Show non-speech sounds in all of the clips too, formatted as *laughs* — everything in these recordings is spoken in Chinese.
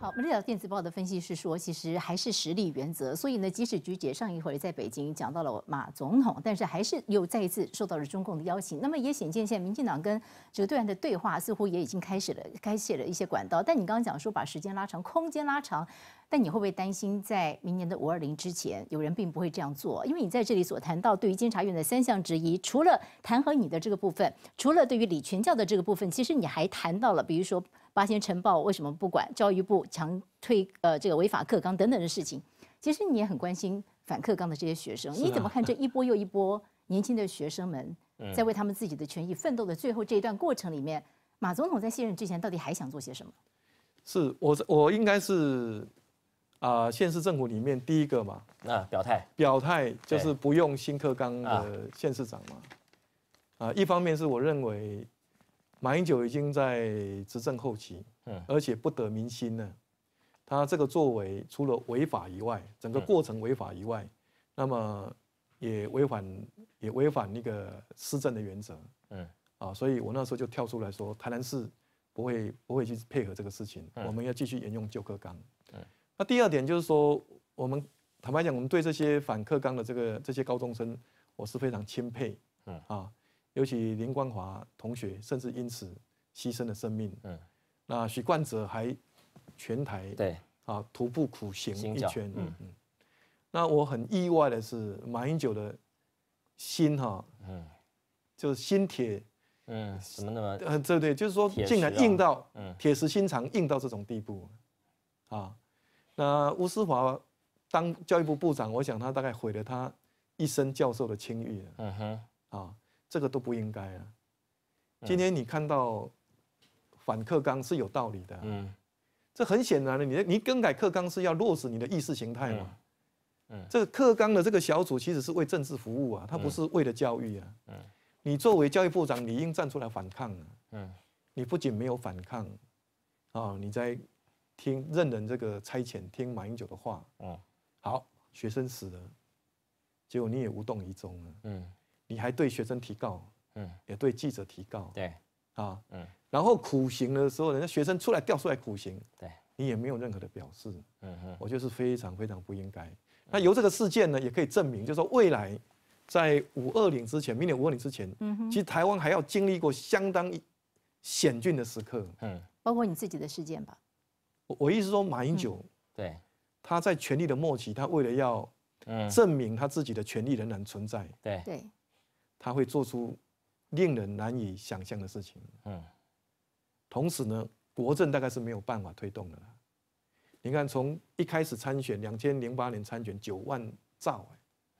好，我们这条电子报的分析是说，其实还是实力原则。所以呢，即使菊姐上一回在北京讲到了马总统，但是还是又再一次受到了中共的邀请。那么也显见，现在民进党跟这个对岸的对话似乎也已经开始了，开启了一些管道。但你刚刚讲说，把时间拉长，空间拉长。但你会不会担心，在明年的五二零之前，有人并不会这样做？因为你在这里所谈到对于监察院的三项质疑，除了弹劾你的这个部分，除了对于李全教的这个部分，其实你还谈到了，比如说八仙城报为什么不管，教育部强推呃这个违法课纲等等的事情。其实你也很关心反课纲的这些学生，你怎么看这一波又一波年轻的学生们在为他们自己的权益奋斗的最后这一段过程里面，马总统在卸任之前到底还想做些什么？是，我我应该是。啊，县市政府里面第一个嘛，啊，表态，表态就是不用新课纲的县市长嘛，啊，一方面是我认为马英九已经在执政后期，嗯，而且不得民心呢。他这个作为除了违法以外，整个过程违法以外，那么也违反也违反那个施政的原则，嗯，啊，所以我那时候就跳出来说，台南市不会不会去配合这个事情，我们要继续沿用旧课纲，那第二点就是说，我们坦白讲，我们对这些反克刚的这个这些高中生，我是非常钦佩，嗯啊，尤其林光华同学，甚至因此牺牲了生命，嗯。那许冠泽还全台对啊徒步苦行一圈，嗯嗯。那我很意外的是，马英九的心哈，嗯，就是心铁，嗯，什么那么呃，对对，就是说，竟然硬到嗯铁石心肠硬到这种地步，啊。那吴思华当教育部部长，我想他大概毁了他一生教授的清誉了。嗯哼，啊，这个都不应该啊。今天你看到反课纲是有道理的。嗯，这很显然的，你你更改课纲是要落实你的意识形态嘛？嗯，这个课纲的这个小组其实是为政治服务啊，他不是为了教育啊。嗯，你作为教育部长理应站出来反抗啊。嗯，你不仅没有反抗，哦，你在。听任人这个差遣，听马英九的话。哦，好，学生死了，结果你也无动于衷了。嗯，你还对学生提告。嗯，也对记者提告。对，啊，嗯。然后苦刑的时候，人家学生出来调出来苦刑。对，你也没有任何的表示。嗯哼，我觉得是非常非常不应该。那由这个事件呢，也可以证明，就是说未来在五二零之前，明年五二零之前，嗯其实台湾还要经历过相当险峻的时刻。嗯，包括你自己的事件吧。我我意思说，马英九，对，他在权力的末期，他为了要证明他自己的权力仍然存在，对，他会做出令人难以想象的事情。嗯，同时呢，国政大概是没有办法推动的了。你看，从一开始参选，两千零八年参选，九万兆，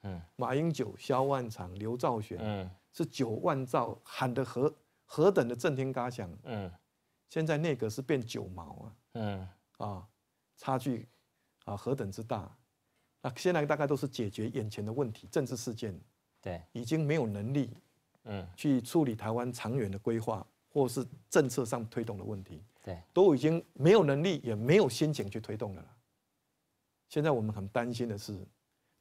嗯，马英九、萧万长、刘兆玄，嗯，是九万兆喊得何何等的震天嘎响，嗯，现在内阁是变九毛啊，嗯。啊，差距啊何等之大！那现在大概都是解决眼前的问题，政治事件。对，已经没有能力，嗯，去处理台湾长远的规划或是政策上推动的问题。对，都已经没有能力，也没有心情去推动了。现在我们很担心的是，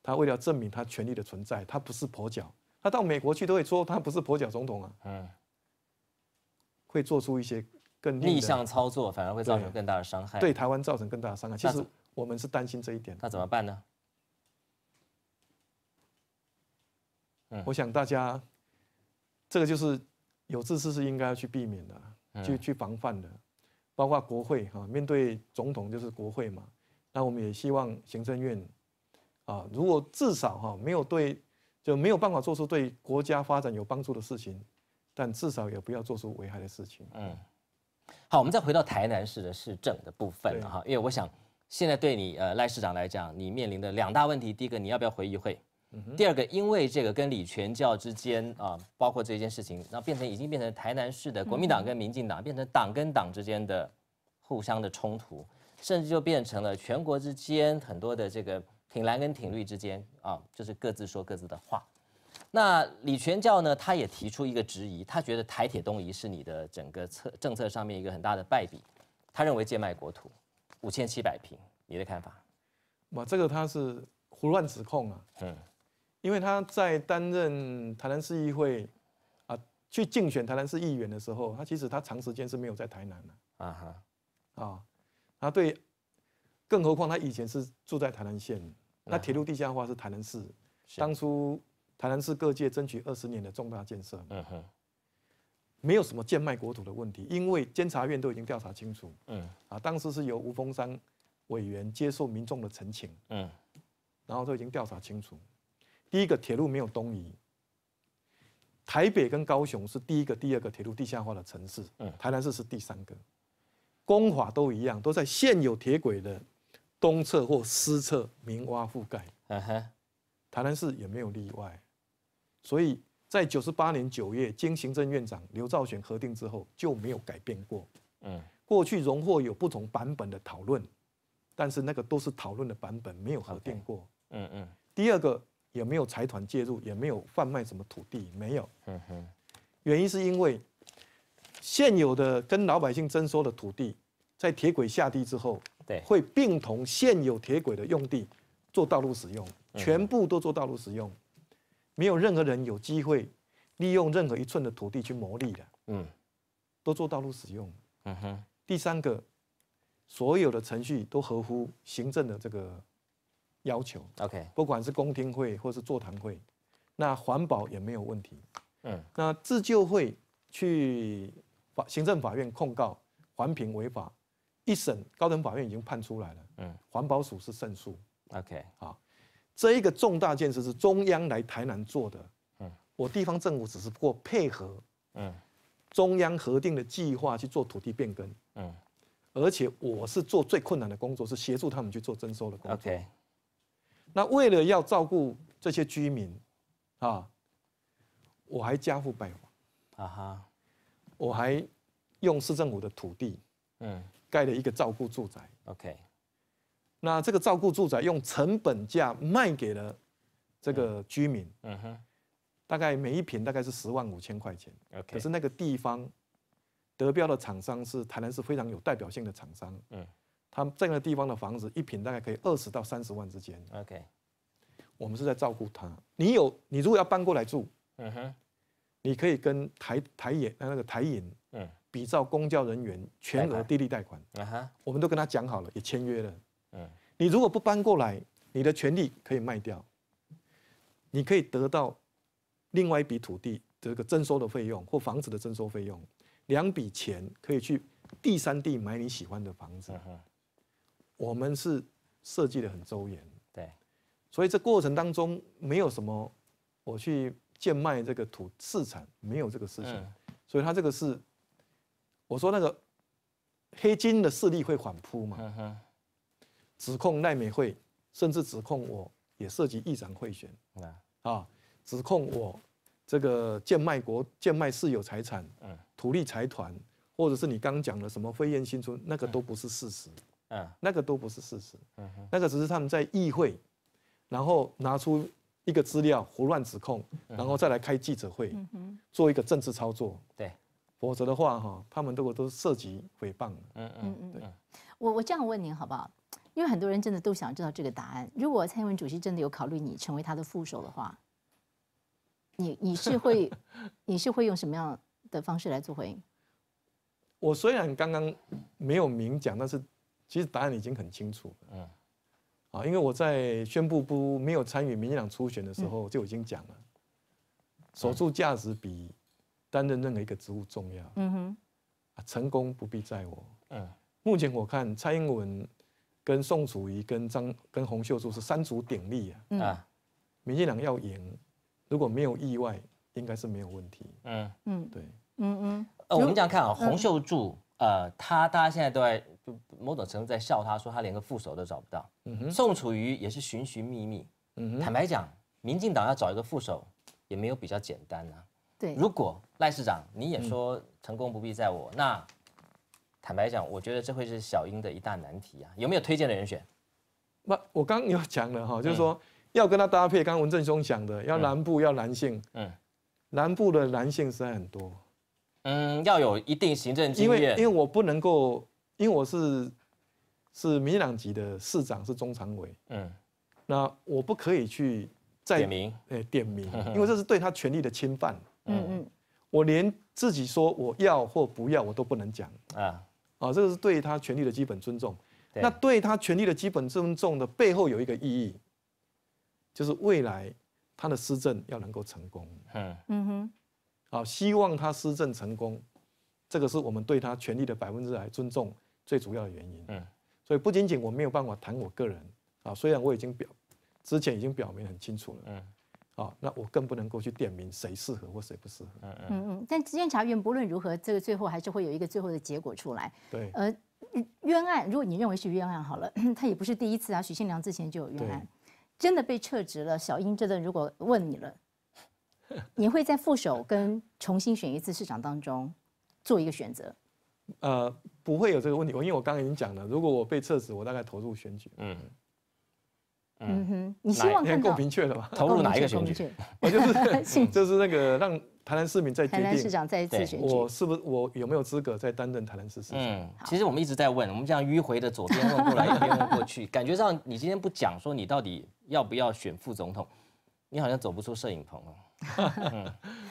他为了证明他权力的存在，他不是跛脚，他到美国去都会说他不是跛脚总统啊。嗯，会做出一些。逆向操作反而会造成更大的伤害，对台湾造成更大的伤害。其实我们是担心这一点。那怎么办呢？我想大家，这个就是有知识是应该要去避免的，去去防范的。包括国会哈，面对总统就是国会嘛。那我们也希望行政院啊，如果至少哈没有对就没有办法做出对国家发展有帮助的事情，但至少也不要做出危害的事情。嗯。好，我们再回到台南市的市政的部分哈，因为我想现在对你呃赖市长来讲，你面临的两大问题，第一个你要不要回议会，第二个因为这个跟李全教之间啊，包括这件事情，那变成已经变成台南市的国民党跟民进党变成党跟党之间的互相的冲突，甚至就变成了全国之间很多的这个挺蓝跟挺绿之间啊，就是各自说各自的话。那李全教呢？他也提出一个质疑，他觉得台铁东移是你的整个策政策上面一个很大的败笔。他认为贱卖国土，五千七百平，你的看法？哇，这个他是胡乱指控啊。嗯，因为他在担任台南市议会啊，去竞选台南市议员的时候，他其实他长时间是没有在台南的。啊哈。啊，他对，更何况他以前是住在台南县，那铁路地下化是台南市当初。台南市各界争取二十年的重大建设，嗯哼，没有什么贱卖国土的问题，因为监察院都已经调查清楚，嗯，啊，当时是由吴峰山委员接受民众的陈情，嗯，然后都已经调查清楚。第一个铁路没有东移，台北跟高雄是第一个、第二个铁路地下化的城市，嗯，台南市是第三个，公法都一样，都在现有铁轨的东侧或西侧明挖覆盖，嗯哼，台南市也没有例外。所以在九十八年九月，经行政院长刘兆玄核定之后就没有改变过。嗯，过去荣获有不同版本的讨论，但是那个都是讨论的版本，没有核定过。嗯嗯。第二个也没有财团介入，也没有贩卖什么土地，没有。嗯哼。原因是因为现有的跟老百姓征收的土地，在铁轨下地之后，对，会并同现有铁轨的用地做道路使用，全部都做道路使用。没有任何人有机会利用任何一寸的土地去牟利的。嗯，都做道路使用。嗯哼。第三个，所有的程序都合乎行政的这个要求。OK。不管是公听会或是座谈会，那环保也没有问题。嗯。那自救会去法行政法院控告环评违法，一审高等法院已经判出来了。嗯。环保署是胜诉。OK。好。这一个重大建设是中央来台南做的，嗯，我地方政府只是过配合，嗯，中央核定的计划去做土地变更，嗯，而且我是做最困难的工作，是协助他们去做征收的工作。OK，那为了要照顾这些居民，啊，我还加附百，啊哈，我还用市政府的土地，嗯，盖了一个照顾住宅。OK。那这个照顾住宅用成本价卖给了这个居民，大概每一平大概是十万五千块钱。可是那个地方得标的厂商是台南市非常有代表性的厂商，他们这样地方的房子一平大概可以二十到三十万之间。我们是在照顾他，你有你如果要搬过来住，你可以跟台台演那个台银比照公交人员全额低利贷款，我们都跟他讲好了，也签约了。你如果不搬过来，你的权利可以卖掉，你可以得到另外一笔土地这个征收的费用或房子的征收费用，两笔钱可以去第三地买你喜欢的房子。我们是设计的很周严，对，所以这过程当中没有什么我去贱卖这个土市场，没有这个事情，所以他这个是我说那个黑金的势力会反扑嘛。指控赖美惠，甚至指控我也涉及议长贿选，啊，指控我这个贱卖国、贱卖私有财产、嗯，土地财团，或者是你刚讲的什么飞燕新村，那个都不是事实，嗯，那个都不是事实，嗯，那个只是他们在议会，然后拿出一个资料胡乱指控，然后再来开记者会，嗯做一个政治操作，对，否则的话，哈，他们都果都涉及诽谤，嗯嗯嗯，对，我我这样问您好不好？因为很多人真的都想知道这个答案。如果蔡英文主席真的有考虑你成为他的副手的话，你你是会 *laughs* 你是会用什么样的方式来做回应？我虽然刚刚没有明讲，但是其实答案已经很清楚了。嗯，啊，因为我在宣布不没有参与民进党初选的时候就已经讲了，守住价值比担任任何一个职务重要。嗯哼，啊，成功不必在我。嗯，目前我看蔡英文。跟宋楚瑜、跟张、跟洪秀柱是三足鼎立啊！啊，民进党要赢，如果没有意外，应该是没有问题。嗯嗯，对，嗯嗯。呃，我们样看啊，洪秀柱，呃，他大家现在都在某种程度在笑他，说他连个副手都找不到。嗯哼。宋楚瑜也是寻寻觅觅。嗯哼。坦白讲，民进党要找一个副手，也没有比较简单啊。对。如果赖市长你也说成功不必在我，那。坦白讲，我觉得这会是小英的一大难题啊！有没有推荐的人选？那我刚有讲了哈，就是说要跟他搭配。刚刚文正兄讲的，要南部，要男性。嗯，南部的男性实在很多。嗯，要有一定行政经验。因为因为我不能够，因为我是是民进党的市长，是中常委。嗯，那我不可以去点名，诶，点名，*laughs* 因为这是对他权力的侵犯。嗯嗯，我连自己说我要或不要，我都不能讲啊。啊，这个是对他权利的基本尊重。那对他权利的基本尊重的背后有一个意义，就是未来他的施政要能够成功。嗯哼，啊，希望他施政成功，这个是我们对他权利的百分之百尊重最主要的原因。嗯，所以不仅仅我没有办法谈我个人啊，虽然我已经表之前已经表明很清楚了。嗯。啊，那我更不能够去点名谁适合或谁不适合。嗯嗯嗯，但监察院不论如何，这个最后还是会有一个最后的结果出来。对，呃，冤案，如果你认为是冤案，好了，他也不是第一次啊。许信良之前就有冤案，真的被撤职了。小英，这的如果问你了，你会在副手跟重新选一次市长当中做一个选择？呃，不会有这个问题。我因为我刚已经讲了，如果我被撤职，我大概投入选举。嗯。嗯哼，你希望更够明确的吗？*laughs* 投入哪一个选举？*laughs* 我就是 *laughs* 就是那个让台南市民再决定。台南市长再一次选举，我是不是我有没有资格再担任台南市市长？嗯，其实我们一直在问，我们这样迂回的左边问过来，右边问过去，感觉上你今天不讲说你到底要不要选副总统，你好像走不出摄影棚哦。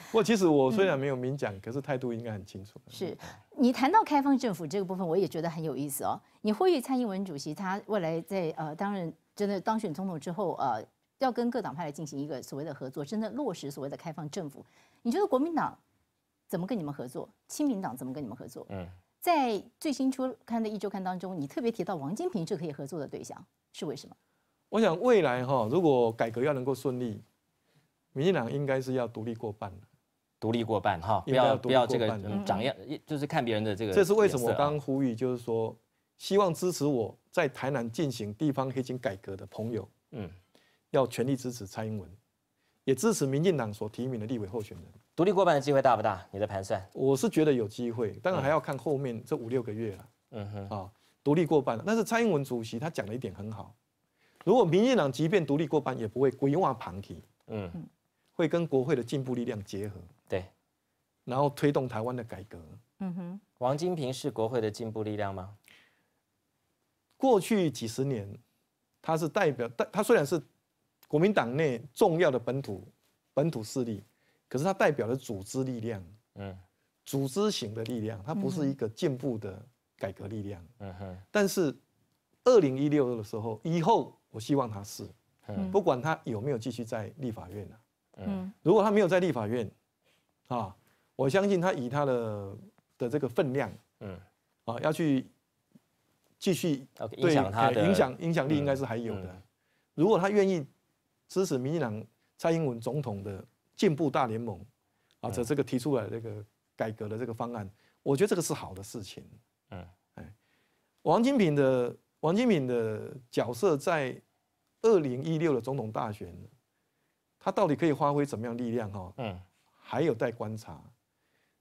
不过其实我虽然没有明讲，可是态度应该很清楚。是你谈到开放政府这个部分，我也觉得很有意思哦。你呼吁蔡英文主席他未来在呃，当然。真的当选总统之后，呃，要跟各党派来进行一个所谓的合作，真的落实所谓的开放政府。你觉得国民党怎么跟你们合作？亲民党怎么跟你们合作？嗯，在最新出刊的一周刊当中，你特别提到王金平是可以合作的对象，是为什么？我想未来哈，如果改革要能够顺利，民进党应该是要独立过半独立过半哈，不要不要这个长，样，就是看别人的这个。这是为什么？我刚呼吁就是说。希望支持我在台南进行地方黑金改革的朋友，嗯，要全力支持蔡英文，也支持民进党所提名的立委候选人。独立过半的机会大不大？你的盘算？我是觉得有机会，当然还要看后面这五六个月了。嗯哼，啊，独立过半，但是蔡英文主席他讲了一点很好，如果民进党即便独立过半，也不会龟瓦旁提，嗯，会跟国会的进步力量结合，对，然后推动台湾的改革。嗯哼，王金平是国会的进步力量吗？过去几十年，他是代表，他他虽然是国民党内重要的本土本土势力，可是他代表的组织力量，嗯，组织型的力量，他不是一个进步的改革力量，嗯哼。但是二零一六的时候以后，我希望他是，不管他有没有继续在立法院嗯，如果他没有在立法院，啊，我相信他以他的的这个分量，嗯，啊要去。继续影响他的影响影响力应该是还有的，如果他愿意支持民进党蔡英文总统的进步大联盟，啊，这这个提出来这个改革的这个方案，我觉得这个是好的事情。嗯，哎，王金平的王金平的角色在二零一六的总统大选，他到底可以发挥怎么样力量？哈，嗯，还有待观察。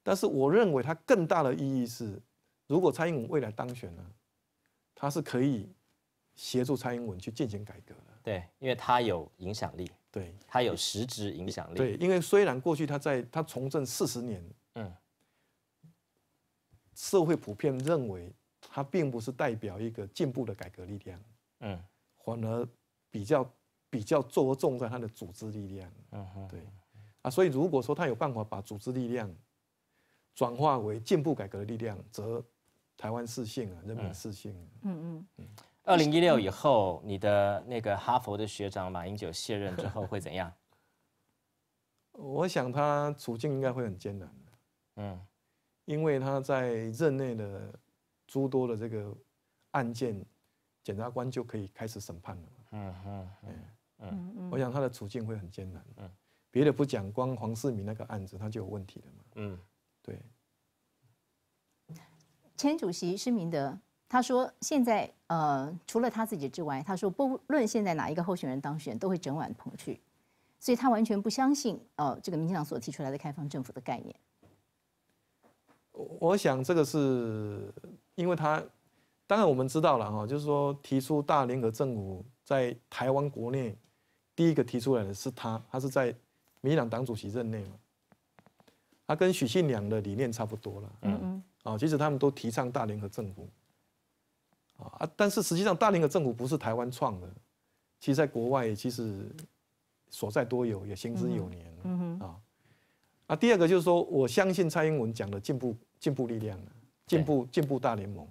但是我认为他更大的意义是，如果蔡英文未来当选了。他是可以协助蔡英文去进行改革的，对，因为他有影响力，对他有实质影响力。对，因为虽然过去他在他从政四十年，嗯，社会普遍认为他并不是代表一个进步的改革力量，嗯，反而比较比较着重在他的组织力量，嗯哼，对，啊，所以如果说他有办法把组织力量转化为进步改革的力量，则。台湾四性啊，人民四信。嗯嗯。二零一六以后，你的那个哈佛的学长马英九卸任之后会怎样？*laughs* 我想他处境应该会很艰难的。嗯。因为他在任内的诸多的这个案件，检察官就可以开始审判了嗯哼嗯。嗯嗯。我想他的处境会很艰难。嗯。别的不讲，光黄世明那个案子，他就有问题了嘛。嗯，对。前主席施明德他说：“现在呃，除了他自己之外，他说不论现在哪一个候选人当选，都会整晚捧去，所以他完全不相信呃这个民进党所提出来的开放政府的概念。”我想这个是因为他，当然我们知道了哈，就是说提出大联合政府在台湾国内第一个提出来的是他，他是在民进党主席任内嘛，他跟许信良的理念差不多了，嗯嗯。啊，其实他们都提倡大联合政府，啊但是实际上大联合政府不是台湾创的，其实在国外其实所在多有，也行之有年。嗯啊，第二个就是说，我相信蔡英文讲的进步进步力量，进步进步大联盟，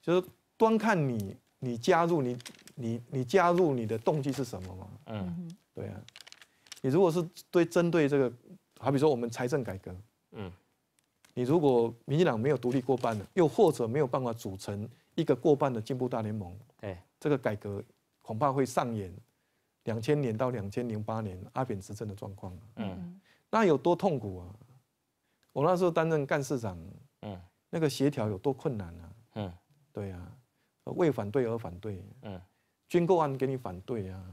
就是端看你你加入你你你加入你的动机是什么嘛？嗯，对啊，你如果是对针对这个，好比说我们财政改革，嗯。你如果民进党没有独立过半的，又或者没有办法组成一个过半的进步大联盟，哎，这个改革恐怕会上演两千年到两千零八年阿扁执政的状况。嗯，那有多痛苦啊！我那时候担任干事长，嗯，那个协调有多困难啊？嗯，对啊，为反对而反对，嗯，军购案给你反对啊，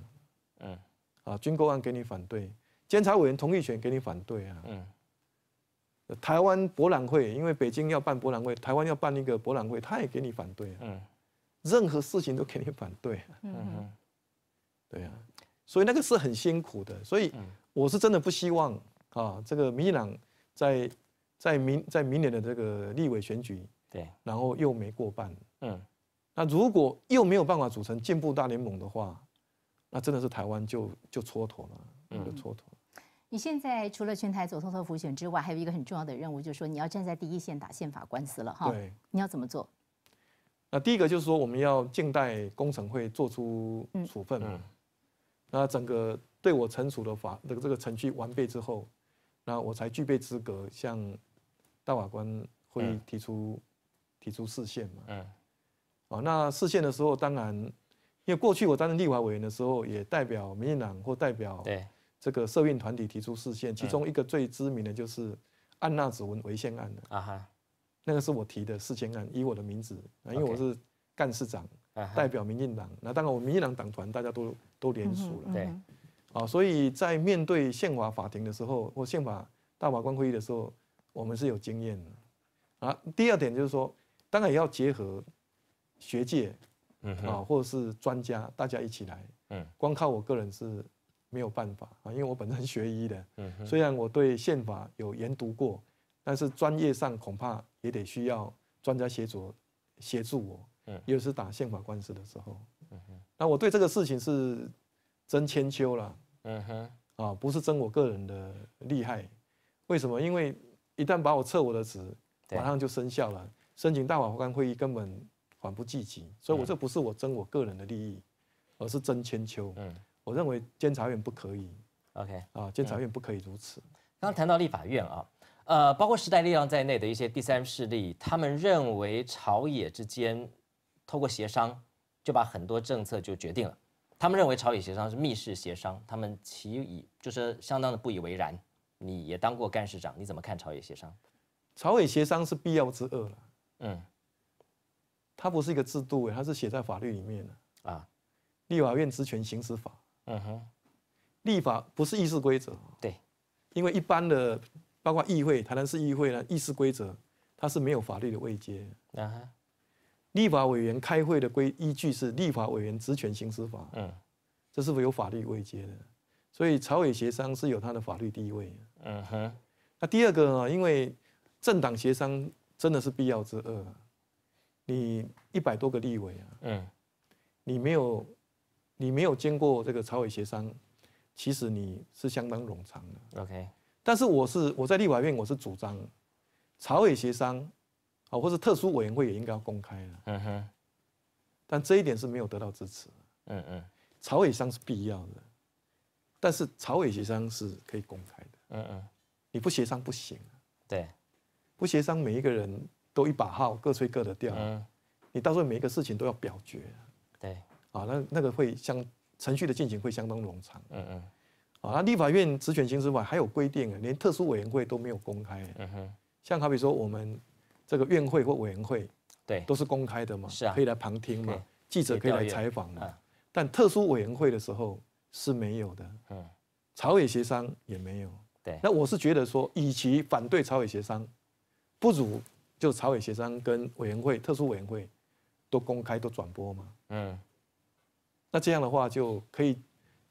嗯，啊，军购案给你反对，监察委员同意权给你反对啊，嗯。台湾博览会，因为北京要办博览会，台湾要办一个博览会，他也给你反对。嗯，任何事情都给你反对。嗯，对呀，所以那个是很辛苦的。所以我是真的不希望啊，这个民朗在在明在明年的这个立委选举，对，然后又没过半。嗯，那如果又没有办法组成进步大联盟的话，那真的是台湾就就蹉跎了，一个蹉跎。你现在除了全台总统特服选之外，还有一个很重要的任务，就是说你要站在第一线打宪法官司了哈。对，你要怎么做？那第一个就是说，我们要静待工程会做出处分，那整个对我成熟的法这个这个程序完备之后，那我才具备资格向大法官会提出提出视线嘛。嗯。哦，那视线的时候，当然因为过去我担任立法委员的时候，也代表民进党或代表对。这个社运团体提出事件，其中一个最知名的就是“安娜指纹违宪案”的啊哈，那个是我提的事件案，以我的名字啊，因为我是干事长，代表民进党。那当然，我民进党党团大家都都联署了，对，啊，所以在面对宪法法庭的时候或宪法大法官会议的时候，我们是有经验的啊。第二点就是说，当然也要结合学界啊，或者是专家，大家一起来，嗯，光靠我个人是。没有办法啊，因为我本身学医的，虽然我对宪法有研读过，但是专业上恐怕也得需要专家协助协助我。嗯，是打宪法官司的时候，嗯那我对这个事情是争千秋了，嗯哼，啊，不是争我个人的厉害，为什么？因为一旦把我撤我的职，马上就生效了，申请大法官会议根本缓不济急，所以我这不是我争我个人的利益，而是争千秋。嗯。我认为监察院不可以，OK 啊，监察院不可以如此。刚谈到立法院啊，呃，包括时代力量在内的一些第三势力，他们认为朝野之间通过协商就把很多政策就决定了。他们认为朝野协商是密室协商，他们其以就是相当的不以为然。你也当过干事长，你怎么看朝野协商？朝野协商是必要之恶了。嗯，它不是一个制度，它是写在法律里面的啊，《立法院职权行使法》。嗯哼，立法不是议事规则，对，因为一般的包括议会，台南市议会呢，议事规则它是没有法律的位阶啊。立法委员开会的规依据是《立法委员职权行使法》，嗯，这是不是有法律位阶的？所以朝野协商是有它的法律地位。嗯哼，那第二个呢，因为政党协商真的是必要之二。你一百多个立委啊，嗯，你没有。你没有经过这个朝委协商，其实你是相当冗长的。OK，但是我是我在立法院，我是主张朝委协商，啊，或者特殊委员会也应该要公开啊。嗯哼。但这一点是没有得到支持。嗯嗯。朝委商是必要的，但是朝委协商是可以公开的。嗯嗯。你不协商不行对。不协商，每一个人都一把号，各吹各的调。嗯。你到时候每一个事情都要表决。对。啊，那那个会相程序的进行会相当冗长。嗯嗯。啊，那立法院职权行使法还有规定啊，连特殊委员会都没有公开。嗯像好比说我们这个院会或委员会，对，都是公开的嘛，是啊，可以来旁听嘛，记者可以来采访嘛。但特殊委员会的时候是没有的。嗯。朝野协商也没有。对。那我是觉得说，与其反对朝野协商，不如就朝野协商跟委员会、特殊委员会都公开都转播嘛。嗯。那这样的话就可以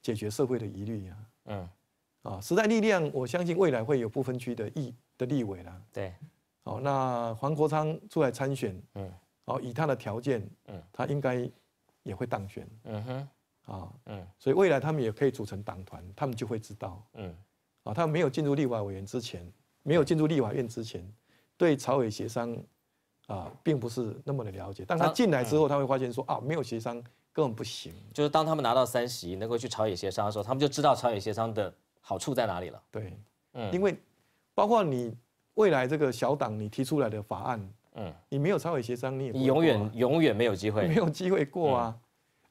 解决社会的疑虑呀。嗯，啊，时代力量，我相信未来会有不分区的议的立委了。对，好，那黄国昌出来参选，嗯，好，以他的条件，嗯，他应该也会当选。嗯哼，啊，嗯，所以未来他们也可以组成党团，他们就会知道，嗯，啊，他们没有进入立法员之前，没有进入立法院之前，对朝委协商，啊，并不是那么的了解。但他进来之后，他会发现说，啊，没有协商。根本不行，就是当他们拿到三席能够去朝野协商的时候，他们就知道朝野协商的好处在哪里了。对，嗯，因为包括你未来这个小党你提出来的法案，嗯，你没有朝野协商，你也永远永远没有机会，*laughs* 没有机会过啊！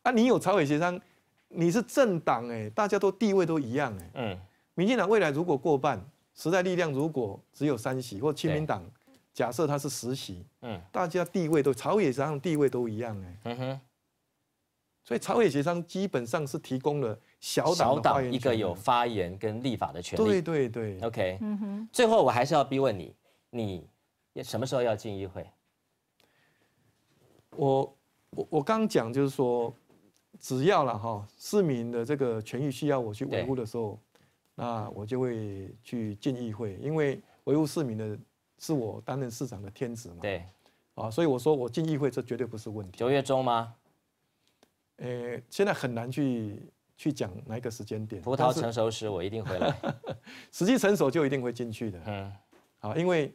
啊，你有朝野协商，你是政党哎，大家都地位都一样哎。嗯，民进党未来如果过半，时代力量如果只有三席或亲民党，假设他是十席，嗯，大家地位都朝野上商地位都一样哎。嗯哼。所以，朝野协商基本上是提供了小党一个有发言跟立法的权利。对对对。OK。嗯哼。最后，我还是要逼问你，你什么时候要进议会？我我我刚讲就是说，只要了哈，市民的这个权益需要我去维护的时候，那我就会去进议会，因为维护市民的是我担任市长的天职嘛。对。啊，所以我说我进议会这绝对不是问题。九月中吗？呃，现在很难去去讲哪一个时间点。葡萄成熟时，我一定会来。*laughs* 时机成熟就一定会进去的。嗯，好，因为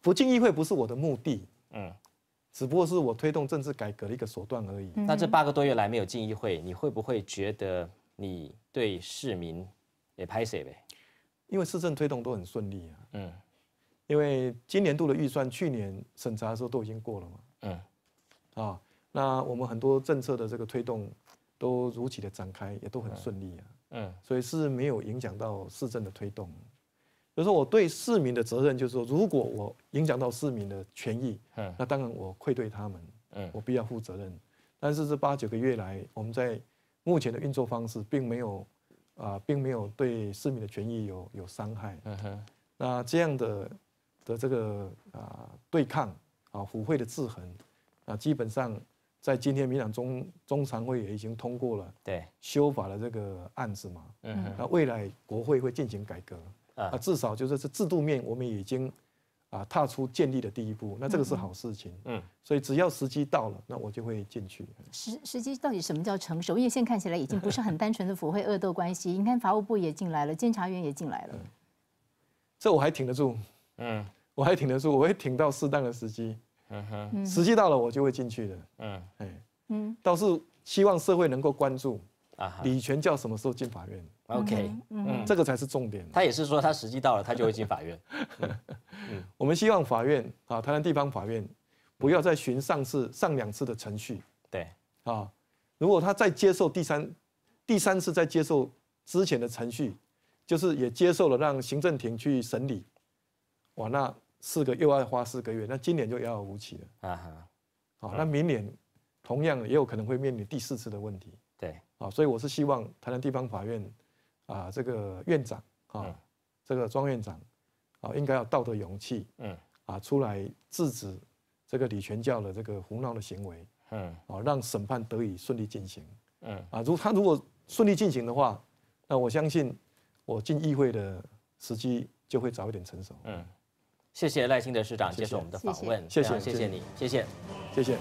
不进议会不是我的目的。嗯，只不过是我推动政治改革的一个手段而已。那这八个多月来没有进议会，你会不会觉得你对市民也拍水呗？因为市政推动都很顺利啊。嗯，因为今年度的预算去年审查的时候都已经过了嘛。嗯，啊。那我们很多政策的这个推动，都如期的展开，也都很顺利啊。嗯，所以是没有影响到市政的推动。就如说，我对市民的责任就是说，如果我影响到市民的权益，嗯，那当然我愧对他们，嗯，我必要负责任。但是这八九个月来，我们在目前的运作方式，并没有啊，并没有对市民的权益有有伤害。嗯哼，那这样的的这个啊对抗啊，府惠的制衡啊，基本上。在今天民党中中常会也已经通过了对修法的这个案子嘛，嗯，那未来国会会进行改革，啊，至少就是这制度面我们已经啊踏出建立的第一步，那这个是好事情，嗯，所以只要时机到了，那我就会进去。时时机到底什么叫成熟？因为现在看起来已经不是很单纯的腐会恶斗关系，你看法务部也进来了，监察员也进来了，这我还挺得住，嗯，我还挺得住，我会挺到适当的时机。嗯哼，时机到了我就会进去的。嗯，哎，嗯，倒是希望社会能够关注。啊李全教什么时候进法院？OK，嗯，这个才是重点。他也是说他时机到了他就会进法院。*laughs* 嗯，我们希望法院啊，台南地方法院不要再循上次上两次的程序。对，啊，如果他再接受第三第三次再接受之前的程序，就是也接受了让行政庭去审理。哇，那。四个又要花四个月，那今年就遥遥无期了啊！哈。好，那明年同样也有可能会面临第四次的问题。对，啊，所以我是希望台南地方法院啊，这个院长啊，这个庄院长啊，应该要道德勇气，嗯，啊，出来制止这个李全教的这个胡闹的行为，嗯，啊，让审判得以顺利进行，嗯，啊，如他如果顺利进行的话，那我相信我进议会的时机就会早一点成熟，嗯。谢谢赖清德市长接受我们的访问，谢谢，谢谢你，谢谢，谢谢。